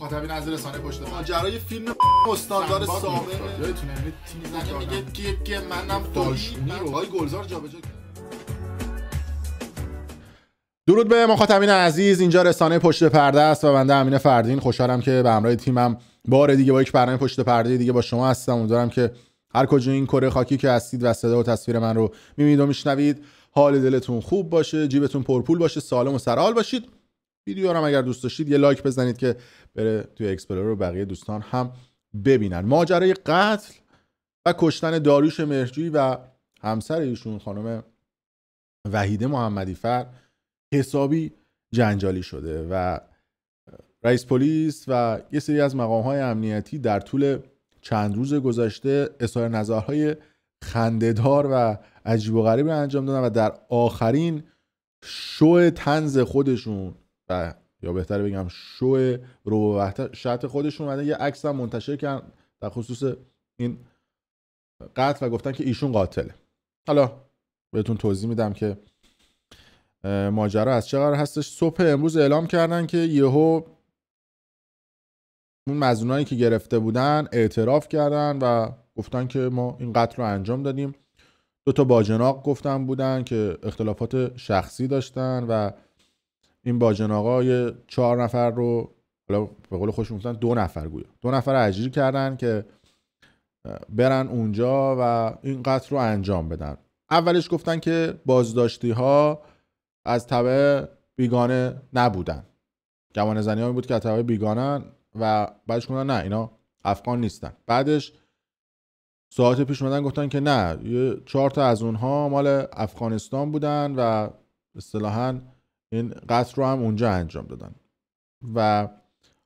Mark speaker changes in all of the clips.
Speaker 1: مخاطبین از رسانه پشت. ماجرای فیلم استاندار یعنی یعنی درود به مخاطبین عزیز اینجا رسانه پشت پرده است و بنده امین فردین خوشحالم که به همراه تیمم بار دیگه با یک برنامه پشت پرده دیگه با شما هستم امیدوارم که هر کجا این کره خاکی که هستید و صدا و تصویر من رو میبینید و میشنوید حال دلتون خوب باشه جیبتون پرپول باشه سالم و سرحال باشید ویدیو رو اگر دوست داشتید یه لایک بزنید که بره توی اکسپلور و بقیه دوستان هم ببینن ماجرای قتل و کشتن داریوش مرجویی و همسر ایشون خانم وحیده محمدی فر حسابی جنجالی شده و رئیس پلیس و یه سری از مقام های امنیتی در طول چند روز گذشته اظهار نظرهای خندهدار و عجیب و غریب انجام دادن و در آخرین شو تنز خودشون بله. یا بهتر بگم شو رو شرط خودشون اومده یه عکس هم منتشر کردن در خصوص این قتل و گفتن که ایشون قاتله حالا بهتون توضیح میدم که ماجرا از چه قرار هستش صبح امروز اعلام کردن که یهو اون مزنونایی که گرفته بودن اعتراف کردن و گفتن که ما این قتل رو انجام دادیم دو تا باجناق گفتن بودن که اختلافات شخصی داشتن و این باجن آقا یه چهار نفر رو حالا به قول خوش دو نفر گویا دو نفر اجیر کردن که برن اونجا و این قتل رو انجام بدن اولش گفتن که بازداشتی ها از طبع بیگانه نبودن گمان زنی بود که از طبع بیگانن و بعدش گفتن نه اینا افغان نیستن بعدش ساعت پیش اومدن گفتن که نه یه چهار تا از اونها مال افغانستان بودن و اصطلاحاً این قصد رو هم اونجا انجام دادن و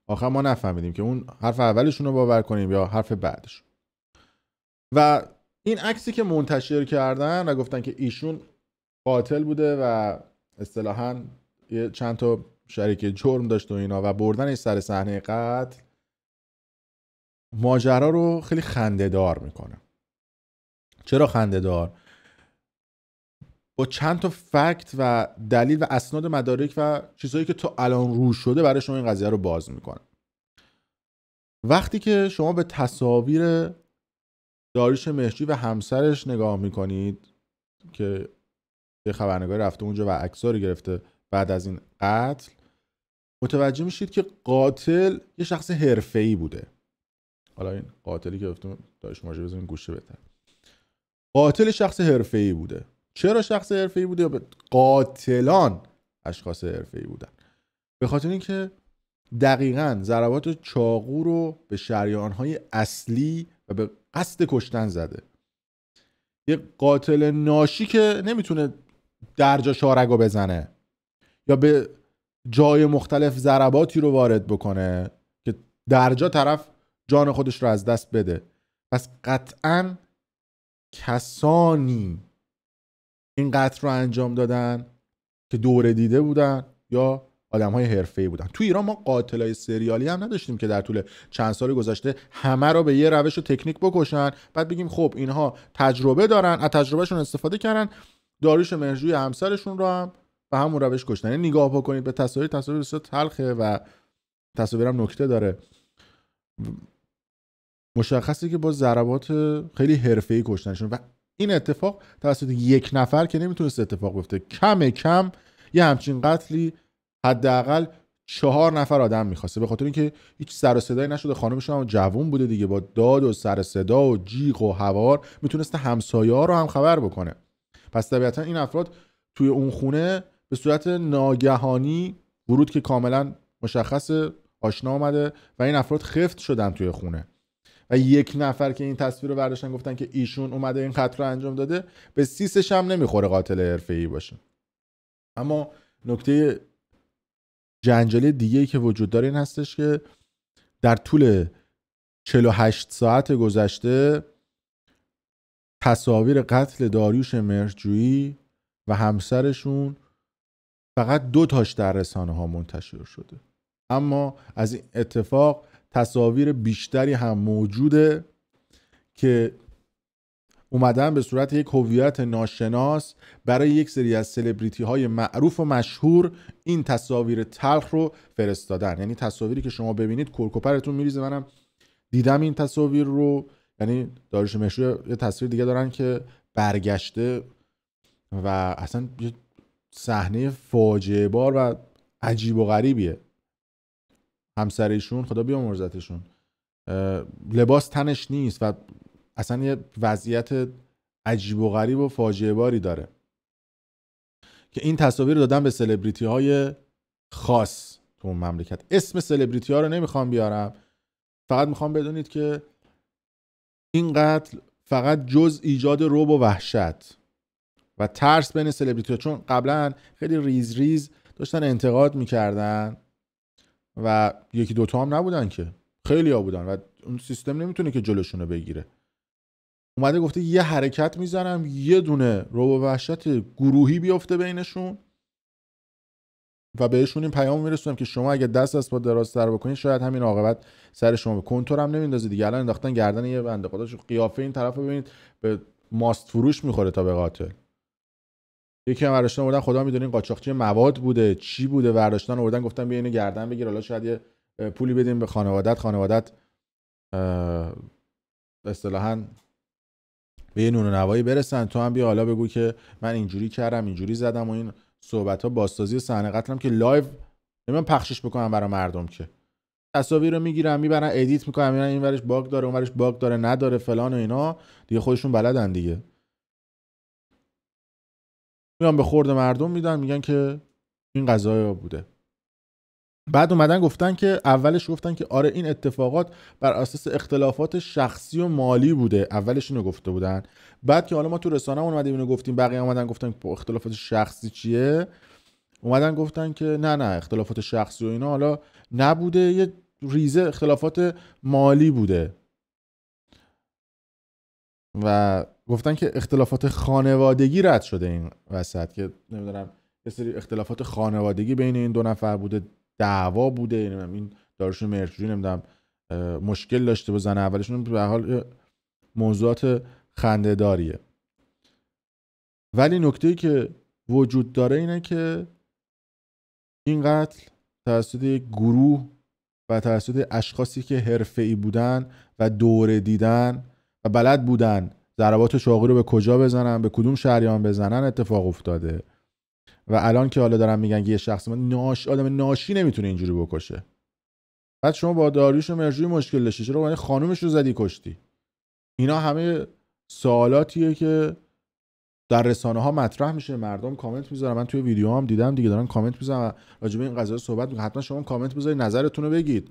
Speaker 1: آخر ما نفهمیدیم که اون حرف اولشون رو باور کنیم یا حرف بعدش و این عکسی که منتشر کردن و گفتن که ایشون قاتل بوده و اصطلاحا یه چند تا شریک جرم داشت و اینا و بردنش سر صحنه قتل ماجرا رو خیلی خندهدار میکنه چرا دار؟ با چند تا فکت و دلیل و اسناد مدارک و چیزهایی که تا الان رو شده برای شما این قضیه رو باز میکنه وقتی که شما به تصاویر داریش مهجی و همسرش نگاه میکنید که یه خبرنگار رفته اونجا و عکس‌ها گرفته بعد از این قتل متوجه میشید که قاتل یه شخص حرفه‌ای بوده حالا این قاتلی که گفتم داریش مهجی بزنین گوشه بهتر قاتل شخص حرفه‌ای بوده چرا شخص ای بوده یا به قاتلان اشخاص ای بودن به خاطر اینکه دقیقا ضربات چاقو رو به شریانهای اصلی و به قصد کشتن زده یه قاتل ناشی که نمیتونه درجا رو بزنه یا به جای مختلف ضرباتی رو وارد بکنه که درجا طرف جان خودش رو از دست بده پس قطعا کسانی این قتل رو انجام دادن که دوره دیده بودن یا آدم های حرفه‌ای بودن تو ایران ما قاتلای سریالی هم نداشتیم که در طول چند سال گذشته همه رو به یه روش و تکنیک بکشن بعد بگیم خب اینها تجربه دارن از تجربهشون استفاده کردن داریش مهرجوی همسرشون رو هم به همون روش کشتن یعنی نگاه بکنید به تصاویر تصاویر بسیار تلخه و تصاویرم نکته داره مشخصه که با ضربات خیلی حرفه‌ای کشتنشون و این اتفاق توسط یک نفر که نمیتونست اتفاق بیفته کم کم یه همچین قتلی حداقل چهار نفر آدم میخواسته به خاطر اینکه هیچ سر و صدایی نشده خانمشون هم جوون بوده دیگه با داد و سر صدا و جیغ و هوار میتونسته همسایه ها رو هم خبر بکنه پس طبیعتا این افراد توی اون خونه به صورت ناگهانی ورود که کاملا مشخص آشنا آمده و این افراد خفت شدن توی خونه و یک نفر که این تصویر رو برداشتن گفتن که ایشون اومده این قتل رو انجام داده به سیسش هم نمیخوره قاتل ای باشه اما نکته جنجالی دیگه ای که وجود داره این هستش که در طول 48 ساعت گذشته تصاویر قتل داریوش مرجویی و همسرشون فقط دو تاش در رسانه ها منتشر شده اما از این اتفاق تصاویر بیشتری هم موجوده که اومدن به صورت یک هویت ناشناس برای یک سری از سلبریتی های معروف و مشهور این تصاویر تلخ رو فرستادن یعنی تصاویری که شما ببینید کرکوپرتون میریزه منم دیدم این تصاویر رو یعنی دارش مشهور یه تصویر دیگه دارن که برگشته و اصلا صحنه فاجعه بار و عجیب و غریبیه همسر ایشون خدا بیامرزتشون لباس تنش نیست و اصلا یه وضعیت عجیب و غریب و فاجعه باری داره که این تصاویر دادن به سلبریتی های خاص تو اون مملکت اسم سلبریتی ها رو نمیخوام بیارم فقط میخوام بدونید که این قتل فقط جز ایجاد روب و وحشت و ترس بین سلبریتی ها چون قبلا خیلی ریز ریز داشتن انتقاد میکردن و یکی دوتا هم نبودن که خیلی ها بودن و اون سیستم نمیتونه که جلوشونو بگیره اومده گفته یه حرکت میزنم یه دونه رو وحشت گروهی بیفته بینشون و بهشون این پیام میرسونم که شما اگه دست از با دراز سر بکنید شاید همین عاقبت سر شما به کنتور هم نمیندازه دیگه الان انداختن گردن یه بنده خدا قیافه این طرف ببینید به ماست فروش میخوره تا به قاتل یکی هم ورداشتن آوردن خدا میدونه این قاچاقچی مواد بوده چی بوده ورداشتن آوردن گفتن بیا اینو گردن بگیر حالا شاید یه پولی بدیم به خانوادت خانوادت اصطلاحا به یه نون و نوایی برسن تو هم بیا حالا بگو که من اینجوری کردم اینجوری زدم و این صحبت ها بازسازی صحنه قتلم که لایو نمیدونم پخشش بکنم برای مردم که تصاویر رو میگیرم میبرن ادیت میکنم این ورش باگ داره اون ورش باگ داره نداره فلان و اینا دیگه خودشون بلدن دیگه میان به خورد مردم میدن میگن که این قضایا بوده بعد اومدن گفتن که اولش گفتن که آره این اتفاقات بر اساس اختلافات شخصی و مالی بوده اولش اینو گفته بودن بعد که حالا ما تو رسانه اومدیم اینو گفتیم بقیه اومدن گفتن اختلافات شخصی چیه اومدن گفتن که نه نه اختلافات شخصی و اینا حالا نبوده یه ریزه اختلافات مالی بوده و گفتن که اختلافات خانوادگی رد شده این وسط که نمیدونم یه سری اختلافات خانوادگی بین این دو نفر بوده دعوا بوده نمیدونم یعنی این دارشون مرجوری نمیدونم مشکل داشته با زن اولشون به حال موضوعات خندهداریه ولی نکته که وجود داره اینه که این قتل توسط یک گروه و توسط اشخاصی که حرفه ای بودن و دوره دیدن و بلد بودن ضربات شاقی رو به کجا بزنن به کدوم شریان بزنن اتفاق افتاده و الان که حالا دارن میگن یه شخص ناش آدم ناشی نمیتونه اینجوری بکشه بعد شما با داریوش و مرجوی مشکل داشتی چرا یعنی خانومش رو زدی کشتی اینا همه سوالاتیه که در رسانه ها مطرح میشه مردم کامنت میذارن من توی ویدیو هم دیدم دیگه دارن کامنت میذارن راجع این قضیه صحبت میکنن حتما شما کامنت بذارید نظرتون رو بگید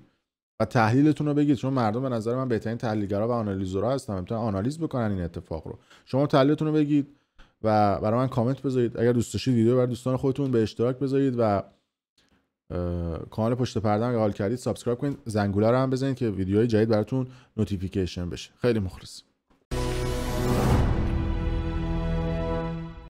Speaker 1: و تحلیلتون رو بگید چون مردم به نظر من بهترین تحلیلگرا و آنالیزورا هستن میتونن آنالیز بکنن این اتفاق رو شما تحلیلتون رو بگید و برای من کامنت بذارید اگر دوست داشتید ویدیو برای دوستان خودتون به اشتراک بذارید و کانال پشت پرده حال کردید سابسکرایب کنید زنگوله رو هم بزنید که ویدیوهای جدید براتون نوتیفیکیشن بشه خیلی مخلصیم